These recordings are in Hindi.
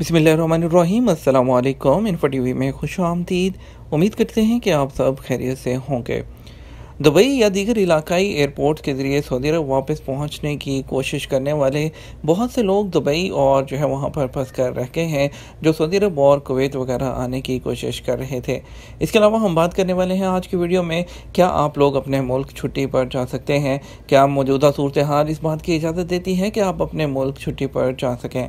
बसमीम अल्लाम इन्फो टी में खुश आमदीद उम्मीद करते हैं कि आप सब खैरियत से होंगे दुबई या दीगर इलाकई एयरपोर्ट के ज़रिए सऊदी अरब वापस पहुंचने की कोशिश करने वाले बहुत से लोग दुबई और जो है वहां पर फंस कर रह गए हैं जो सऊदी अरब और कुवैत वगैरह आने की कोशिश कर रहे थे इसके अलावा हम बात करने वाले हैं आज की वीडियो में क्या आप लोग अपने मुल्क छुट्टी पर जा सकते हैं क्या मौजूदा सूरत हाल इस बात की इजाज़त देती है कि आप अपने मुल्क छुट्टी पर जा सकें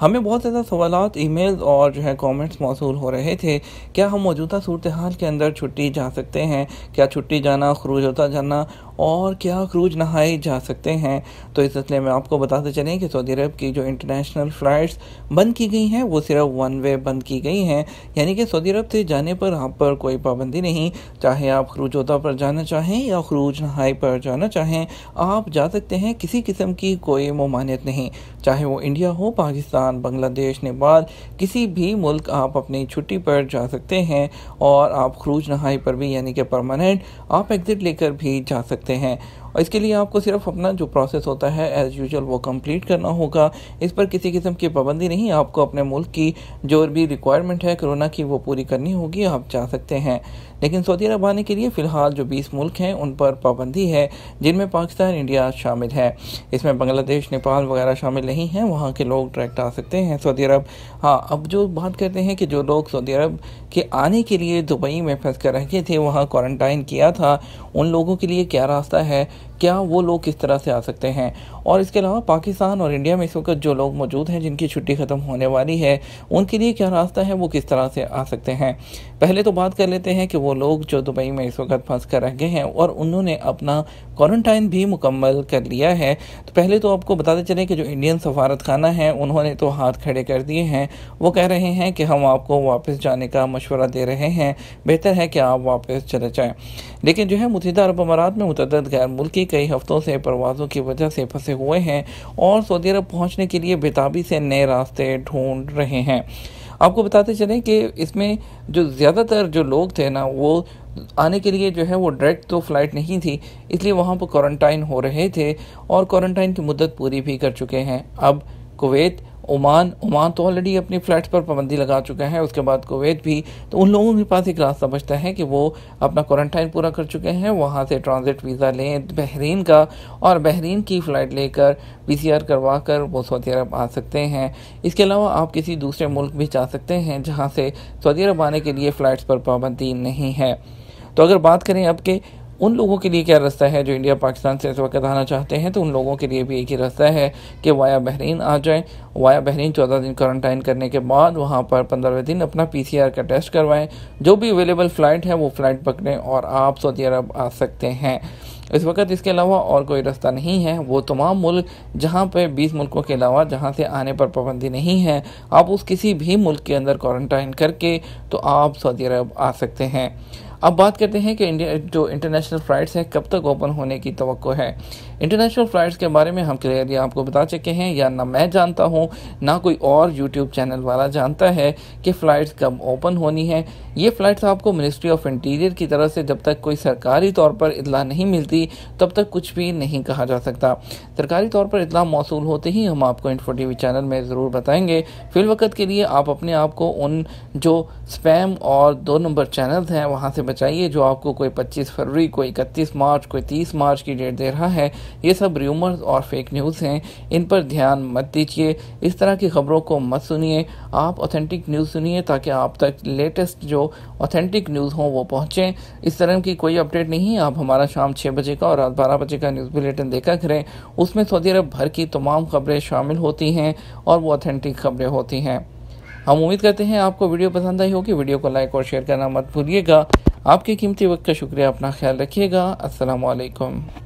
हमें बहुत ज़्यादा सवाल ईमेल और जो है कमेंट्स मौसू हो रहे थे क्या हम मौजूदा सूरत हाल के अंदर छुट्टी जा सकते हैं क्या छुट्टी जाना खरूज होता जाना और क्या क्रूज नहाए जा सकते हैं तो इस सिलसिले में आपको बताते चलें कि सऊदी अरब की जो इंटरनेशनल फ़्लाइट्स बंद की गई हैं वो सिर्फ वन वे बंद की गई हैं यानी कि सऊदी अरब से जाने पर आप पर कोई पाबंदी नहीं चाहे आप खरूज उदा पर जाना चाहें या खरूज नहाई पर जाना चाहें आप जा सकते हैं किसी किस्म की कोई ममानियत नहीं चाहे वो इंडिया हो पाकिस्तान बांग्लादेश नेपाल किसी भी मुल्क आप अपनी छुट्टी पर जा सकते हैं और आप खरूज नहाई पर भी यानी कि परमानेंट आप एग्ज़िट लेकर भी जा सकते सकते हैं और इसके लिए आपको सिर्फ अपना जो प्रोसेस होता है एज़ यूजल वो कंप्लीट करना होगा इस पर किसी किस्म की पाबंदी नहीं आपको अपने मुल्क की जो भी रिक्वायरमेंट है कोरोना की वो पूरी करनी होगी आप जा सकते हैं लेकिन सऊदी अरब आने के लिए फ़िलहाल जो 20 मुल्क हैं उन पर पाबंदी है जिनमें पाकिस्तान इंडिया शामिल है इसमें बांग्लादेश नेपाल वगैरह शामिल नहीं हैं वहाँ के लोग डायरेक्ट आ सकते हैं सऊदी अरब हाँ अब जो बात करते हैं कि जो लोग सऊदी अरब के आने के लिए दुबई में फंस कर रखे थे वहाँ क्वारंटाइन किया था उन लोगों के लिए क्या रास्ता है क्या वो लोग किस तरह से आ सकते हैं और इसके अलावा पाकिस्तान और इंडिया में इस वक्त जो लोग मौजूद हैं जिनकी छुट्टी ख़त्म होने वाली है उनके लिए क्या रास्ता है वो किस तरह से आ सकते हैं पहले तो बात कर लेते हैं कि वो लोग जो दुबई में इस वक्त फंस कर रह गए हैं और उन्होंने अपना क्वारंटाइन भी मुकम्मल कर लिया है तो पहले तो आपको बताते चले कि जो इंडियन सफारत है उन्होंने तो हाथ खड़े कर दिए हैं वो कह रहे हैं कि हम आपको वापस जाने का मशवरा दे रहे हैं बेहतर है कि आप वापस चले जाएँ लेकिन जो है मुतहदा अरब अमारात में मुतद गैर मुल्क के कई हफ्तों से परवाजों की वजह से फंसे हुए हैं और सऊदी अरब पहुँचने के लिए बेताबी से नए रास्ते ढूंढ रहे हैं आपको बताते चलें कि इसमें जो ज़्यादातर जो लोग थे ना वो आने के लिए जो है वो डायरेक्ट तो फ़्लाइट नहीं थी इसलिए वहाँ पर क्वारंटाइन हो रहे थे और क्वारंटाइन की मदद पूरी भी कर चुके हैं अब कुवैत ओमान ओमान तो ऑलरेडी अपनी फ्लैट्स पर पाबंदी लगा चुका है उसके बाद कुवैत भी तो उन लोगों के पास एक रास्ता बचता है कि वो अपना क्वारंटाइन पूरा कर चुके हैं वहाँ से ट्रांजिट वीज़ा लें बहरीन का और बहरीन की फ़्लाइट लेकर पी सी आर करवा कर वो सऊदी अरब आ सकते हैं इसके अलावा आप किसी दूसरे मुल्क भी जा सकते हैं जहाँ से सऊदी अरब आने के लिए फ़्लाइट्स पर पाबंदी नहीं है तो अगर बात करें अब के उन लोगों के लिए क्या रास्ता है जो इंडिया पाकिस्तान से इस वक्त आना चाहते हैं तो उन लोगों के लिए भी एक ही रास्ता है कि वाया बहरीन आ जाएँ वाया बहरीन चौदह दिन क्वारंटाइन करने के बाद वहाँ पर पंद्रहवें दिन अपना पी का टेस्ट करवाएँ जो भी अवेलेबल फ़्लाइट है वो फ़्लाइट पकड़ें और आप सऊदी अरब आ सकते हैं इस वक्त इसके अलावा और कोई रास्ता नहीं है वो तमाम मुल्क जहाँ पे 20 मुल्कों के अलावा जहाँ से आने पर पाबंदी नहीं है आप उस किसी भी मुल्क के अंदर क्वारंटाइन करके तो आप सऊदी अरब आ सकते हैं अब बात करते हैं कि इंडिया जो इंटरनेशनल फ़्लाइट्स हैं कब तक ओपन होने की तो है इंटरनेशनल फ़्लाइट्स के बारे में हम क्लियरली आपको बता चुके हैं या ना मैं जानता हूँ ना कोई और यूट्यूब चैनल वाला जानता है कि फ़्लाइट्स कब ओपन होनी है ये फ़्लाइट्स आपको मिनिस्ट्री ऑफ इंटीरियर की तरफ से जब तक कोई सरकारी तौर पर इतला नहीं मिलती तब तक कुछ भी नहीं कहा जा सकता सरकारी तौर पर इतला मौसू होते ही हम आपको इन्फो टी चैनल में ज़रूर बताएंगे फिल वक्त के लिए आप अपने आप को उन जो स्पैम और दो नंबर चैनल्स हैं वहाँ से चाहिए जो आपको कोई 25 फरवरी कोई 31 मार्च कोई 30 मार्च की डेट दे रहा है ये सब र्यूमर्स और फेक न्यूज़ हैं इन पर ध्यान मत दीजिए इस तरह की खबरों को मत सुनिए आप ऑथेंटिक न्यूज़ सुनिए ताकि आप तक लेटेस्ट जो ऑथेंटिक न्यूज़ हो वो पहुँचें इस तरह की कोई अपडेट नहीं आप हमारा शाम छः बजे का और रात बारह बजे का न्यूज़ बुलेटिन देखा करें उसमें सऊदी अरब भर की तमाम खबरें शामिल होती हैं और वो ऑथेंटिक खबरें होती हैं हम उम्मीद करते हैं आपको वीडियो पसंद आई होगी वीडियो को लाइक और शेयर करना मत भूलिएगा आपके कीमती वक्त का शुक्रिया अपना ख्याल रखिएगा असलकम